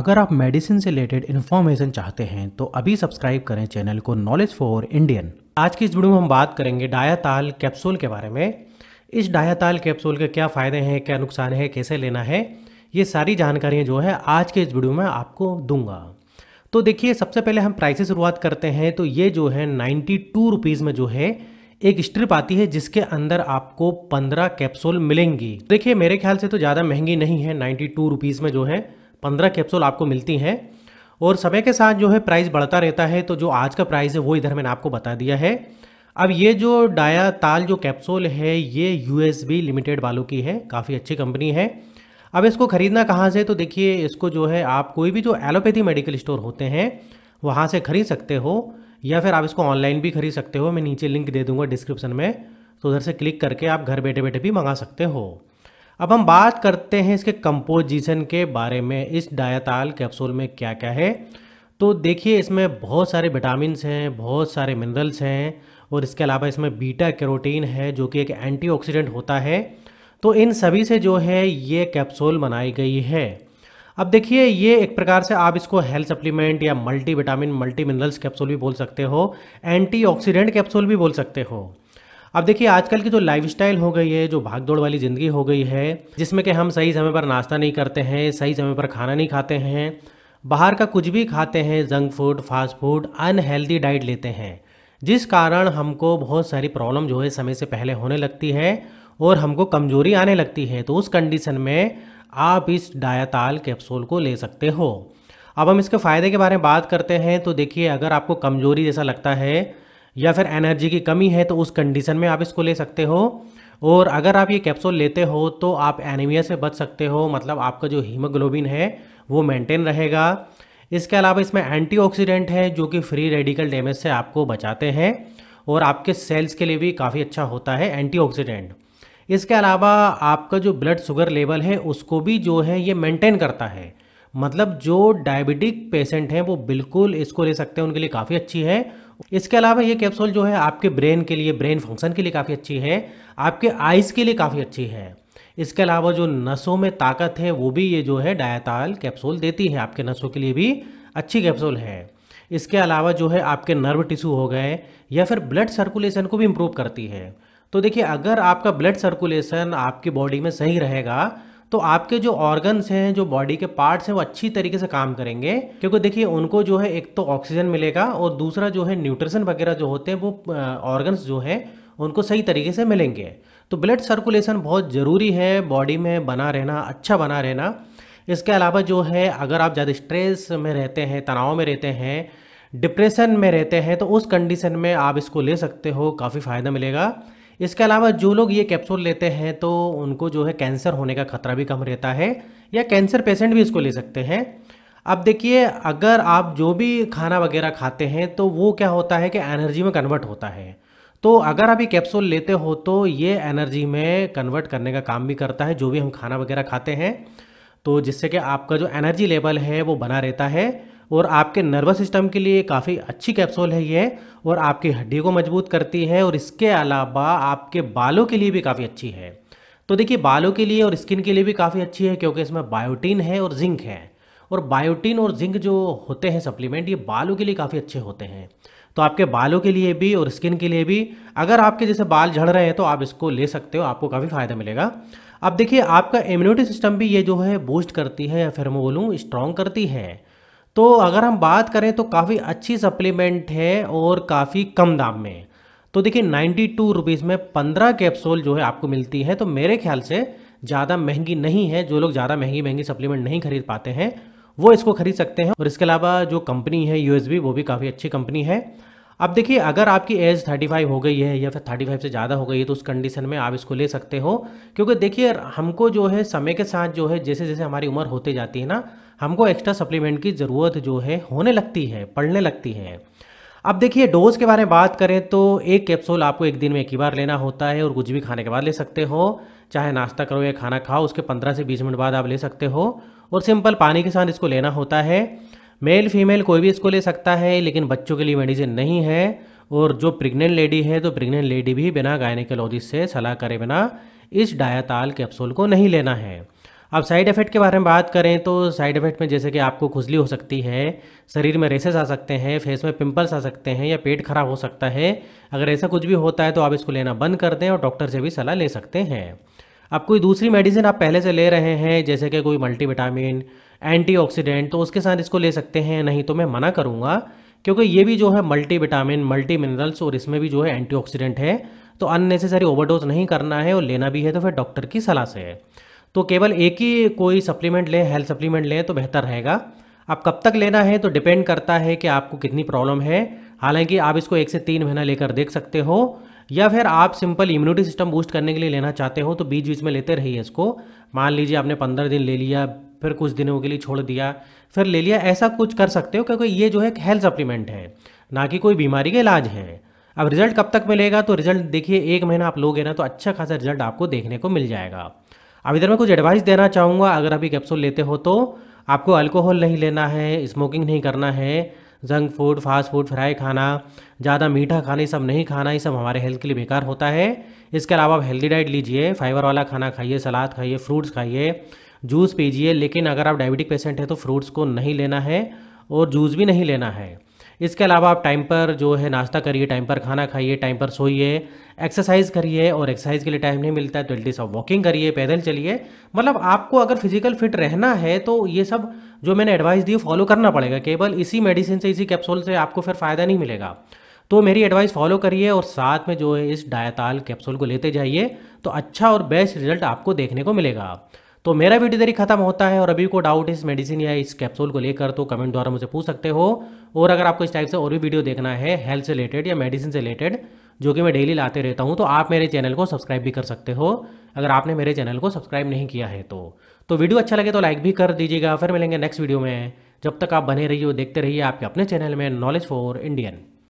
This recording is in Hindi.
अगर आप मेडिसिन से रिलेटेड इन्फॉर्मेशन चाहते हैं तो अभी सब्सक्राइब करें चैनल को नॉलेज फॉर इंडियन आज की इस वीडियो में हम बात करेंगे डायाताल कैप्सूल के बारे में इस डायाताल कैप्सूल के क्या फ़ायदे हैं क्या नुकसान है कैसे लेना है ये सारी जानकारियाँ जो है आज के इस वीडियो में आपको दूंगा तो देखिए सबसे पहले हम प्राइस से शुरुआत करते हैं तो ये जो है नाइन्टी टू रुपीज़ में जो है एक स्ट्रिप आती है जिसके अंदर आपको पंद्रह कैप्सूल मिलेंगी देखिए मेरे ख्याल से तो ज़्यादा महंगी नहीं है नाइन्टी टू रुपीज़ में जो है पंद्रह कैप्सूल आपको मिलती हैं और समय के साथ जो है प्राइस बढ़ता रहता है तो जो आज का प्राइस है वो इधर मैंने आपको बता दिया है अब ये जो डाया ताल जो कैप्सूल है ये यू लिमिटेड वालों की है काफ़ी अच्छी कंपनी है अब इसको ख़रीदना कहाँ से तो देखिए इसको जो है आप कोई भी जो एलोपैथी मेडिकल स्टोर होते हैं वहाँ से ख़रीद सकते हो या फिर आप इसको ऑनलाइन भी खरीद सकते हो मैं नीचे लिंक दे दूँगा डिस्क्रिप्सन में तो उधर से क्लिक करके आप घर बैठे बैठे भी मंगा सकते हो अब हम बात करते हैं इसके कंपोजिशन के बारे में इस डायताल कैप्सूल में क्या क्या है तो देखिए इसमें बहुत सारे विटामिन हैं बहुत सारे मिनरल्स हैं और इसके अलावा इसमें बीटा कैरोटीन है जो कि एक एंटीऑक्सीडेंट होता है तो इन सभी से जो है ये कैप्सूल बनाई गई है अब देखिए ये एक प्रकार से आप इसको हेल्थ सप्लीमेंट या multi vitamin multi minerals capsule भी बोल सकते हो एंटीऑक्सीडेंट कैप्सूल भी बोल सकते हो अब देखिए आजकल की जो लाइफस्टाइल हो गई है जो भागदौड़ वाली ज़िंदगी हो गई है जिसमें कि हम सही समय पर नाश्ता नहीं करते हैं सही समय पर खाना नहीं खाते हैं बाहर का कुछ भी खाते हैं junk food fast food unhealthy diet लेते हैं जिस कारण हमको बहुत सारी प्रॉब्लम जो है समय से पहले होने लगती है और हमको कमजोरी आने लगती है तो उस कंडीशन में आप इस डायाताल कैप्सूल को ले सकते हो अब हम इसके फ़ायदे के बारे में बात करते हैं तो देखिए अगर आपको कमजोरी जैसा लगता है या फिर एनर्जी की कमी है तो उस कंडीशन में आप इसको ले सकते हो और अगर आप ये कैप्सूल लेते हो तो आप एनीमिया से बच सकते हो मतलब आपका जो हीमोग्लोबिन है वो मेंटेन रहेगा इसके अलावा इसमें एंटीऑक्सीडेंट है जो कि फ्री रेडिकल डैमेज से आपको बचाते हैं और आपके सेल्स के लिए भी काफ़ी अच्छा होता है एंटीऑक्सीडेंट इसके अलावा आपका जो ब्लड शुगर लेवल है उसको भी जो है ये मेंटेन करता है मतलब जो डायबिटिक पेशेंट हैं वो बिल्कुल इसको ले सकते हैं उनके लिए काफ़ी अच्छी है इसके अलावा ये कैप्सूल जो है आपके ब्रेन के लिए ब्रेन फंक्शन के लिए काफ़ी अच्छी है आपके आइज़ के लिए काफ़ी अच्छी है इसके अलावा जो नसों में ताकत है वो भी ये जो है डायताल कैप्सूल देती है आपके नसों के लिए भी अच्छी कैप्सूल है इसके अलावा जो है आपके नर्व टिश्यू हो गए या फिर ब्लड सर्कुलेशन को भी इम्प्रूव करती है तो देखिए अगर आपका ब्लड सर्कुलेशन आपकी बॉडी में सही रहेगा तो आपके जो ऑर्गन्स हैं जो बॉडी के पार्ट्स हैं वो अच्छी तरीके से काम करेंगे क्योंकि देखिए उनको जो है एक तो ऑक्सीजन मिलेगा और दूसरा जो है न्यूट्रिशन वगैरह जो होते हैं वो ऑर्गन्स जो है उनको सही तरीके से मिलेंगे तो ब्लड सर्कुलेशन बहुत ज़रूरी है बॉडी में बना रहना अच्छा बना रहना इसके अलावा जो है अगर आप ज़्यादा स्ट्रेस में रहते हैं तनाव में रहते हैं डिप्रेशन में रहते हैं तो उस कंडीशन में आप इसको ले सकते हो काफ़ी फ़ायदा मिलेगा इसके अलावा जो लोग ये कैप्सूल लेते हैं तो उनको जो है कैंसर होने का खतरा भी कम रहता है या कैंसर पेशेंट भी इसको ले सकते हैं अब देखिए अगर आप जो भी खाना वगैरह खाते हैं तो वो क्या होता है कि एनर्जी में कन्वर्ट होता है तो अगर आप ये कैप्सूल लेते हो तो ये एनर्जी में कन्वर्ट करने का काम भी करता है जो भी हम खाना वगैरह खाते हैं तो जिससे कि आपका जो एनर्जी लेवल है वो बना रहता है और आपके नर्वस सिस्टम के लिए काफ़ी अच्छी कैप्सूल है ये और आपकी हड्डी को मजबूत करती है और इसके अलावा आपके बालों के लिए भी काफ़ी अच्छी है तो देखिए बालों के लिए और स्किन के लिए भी काफ़ी अच्छी है क्योंकि इसमें बायोटीन है और जिंक है और बायोटीन और जिंक जो होते हैं सप्लीमेंट ये बालों के लिए काफ़ी अच्छे होते हैं तो आपके बालों के लिए भी और स्किन के लिए भी अगर आपके जैसे बाल झड़ रहे हैं तो आप इसको ले सकते हो आपको काफ़ी फ़ायदा मिलेगा अब देखिए आपका इम्यूनिटी सिस्टम भी ये जो है बूस्ट करती है या फिर मैं बोलूँ स्ट्रॉन्ग करती है तो अगर हम बात करें तो काफ़ी अच्छी सप्लीमेंट है और काफ़ी कम दाम में तो देखिए नाइन्टी टू रुपीज़ में पंद्रह कैप्सूल जो है आपको मिलती है तो मेरे ख्याल से ज़्यादा महंगी नहीं है जो लोग ज़्यादा महंगी महंगी सप्लीमेंट नहीं खरीद पाते हैं वो इसको खरीद सकते हैं और इसके अलावा जो कंपनी है यूएसबी वो भी काफ़ी अच्छी कंपनी है अब देखिए अगर आपकी एज 35 हो गई है या फिर 35 से ज़्यादा हो गई है तो उस कंडीशन में आप इसको ले सकते हो क्योंकि देखिए हमको जो है समय के साथ जो है जैसे जैसे हमारी उम्र होती जाती है ना हमको एक्स्ट्रा सप्लीमेंट की ज़रूरत जो है होने लगती है पड़ने लगती है अब देखिए डोज के बारे में बात करें तो एक कैप्सूल आपको एक दिन में एक ही बार लेना होता है और कुछ भी खाने के बाद ले सकते हो चाहे नाश्ता करो या खाना खाओ उसके 15 से 20 मिनट बाद आप ले सकते हो और सिंपल पानी के साथ इसको लेना होता है मेल फीमेल कोई भी इसको ले सकता है लेकिन बच्चों के लिए मेडिसिन नहीं है और जो प्रेग्नेंट लेडी है तो प्रेग्नेंट लेडी भी बिना गायनेकोलॉजिस्ट से सलाह करे बिना इस डायाताल कैप्सूल को नहीं लेना है अब साइड इफ़ेक्ट के बारे में बात करें तो साइड इफ़ेक्ट में जैसे कि आपको खुजली हो सकती है शरीर में रेसेस आ सकते हैं फेस में पिंपल्स आ सकते हैं या पेट खराब हो सकता है अगर ऐसा कुछ भी होता है तो आप इसको लेना बंद कर दें और डॉक्टर से भी सलाह ले सकते हैं अब कोई दूसरी मेडिसिन आप पहले से ले रहे हैं जैसे कि कोई मल्टीविटामिन एंटीऑक्सीडेंट तो उसके साथ इसको ले सकते हैं नहीं तो मैं मना करूँगा क्योंकि ये भी जो है मल्टी विटामिन मल्टी मिनरल्स और इसमें भी जो है एंटी है तो अननेसेसरी ओवरडोज नहीं करना है और लेना भी है तो फिर डॉक्टर की सलाह से है तो केवल एक ही कोई सप्लीमेंट लें हेल्थ सप्लीमेंट लें तो बेहतर रहेगा आप कब तक लेना है तो डिपेंड करता है कि आपको कितनी प्रॉब्लम है हालांकि आप इसको एक से तीन महीना लेकर देख सकते हो या फिर आप सिंपल इम्यूनिटी सिस्टम बूस्ट करने के लिए लेना चाहते हो तो बीच बीच में लेते रहिए इसको मान लीजिए आपने पंद्रह दिन ले लिया फिर कुछ दिनों के लिए छोड़ दिया फिर ले लिया ऐसा कुछ कर सकते हो क्योंकि ये जो है हेल्थ सप्लीमेंट है ना कि कोई बीमारी का इलाज है अब रिजल्ट कब तक मिलेगा तो रिजल्ट देखिए एक महीना आप लोगे ना तो अच्छा खासा रिजल्ट आपको देखने को मिल जाएगा अब इधर मैं कुछ एडवाइस देना चाहूँगा अगर अभी कैप्सूल लेते हो तो आपको अल्कोहल नहीं लेना है स्मोकिंग नहीं करना है junk food fast food fry खाना ज़्यादा मीठा खाना ये सब नहीं खाना ये सब हमारे हेल्थ के लिए बेकार होता है इसके अलावा आप हेल्दी डाइट लीजिए फाइबर वाला खाना खाइए सलाद खाइए फ्रूट्स खाइए जूस पीजिए लेकिन अगर आप डायबिटिक पेशेंट हैं तो फ्रूट्स को नहीं लेना है और जूस भी नहीं लेना है इसके अलावा आप टाइम पर जो है नाश्ता करिए टाइम पर खाना खाइए टाइम पर सोइए एक्सरसाइज करिए और एक्सरसाइज के लिए टाइम नहीं मिलता है तो एटलीस्ट आप वॉकिंग करिए पैदल चलिए मतलब आपको अगर फिजिकल फिट रहना है तो ये सब जो मैंने एडवाइस दी फॉलो करना पड़ेगा केवल इसी मेडिसिन से इसी कैप्सूल से आपको फिर फ़ायदा नहीं मिलेगा तो मेरी एडवाइस फॉलो करिए और साथ में जो है इस डायताल कैप्सूल को लेते जाइए तो अच्छा और बेस्ट रिजल्ट आपको देखने को मिलेगा तो मेरा वीडियो देरी खत्म होता है और अभी को डाउट इस मेडिसिन या इस कैप्सूल को लेकर तो कमेंट द्वारा मुझे पूछ सकते हो और अगर आपको इस टाइप से और भी वीडियो देखना है हेल्थ से रिलेटेड या मेडिसिन से रिलेटेड जो कि मैं डेली लाते रहता हूँ तो आप मेरे चैनल को सब्सक्राइब भी कर सकते हो अगर आपने मेरे चैनल को सब्सक्राइब नहीं किया है तो तो वीडियो अच्छा लगे तो लाइक भी कर दीजिएगा फिर मिलेंगे नेक्स्ट वीडियो में जब तक आप बने रहिए देखते रहिए आपके अपने चैनल में नॉलेज फॉर इंडियन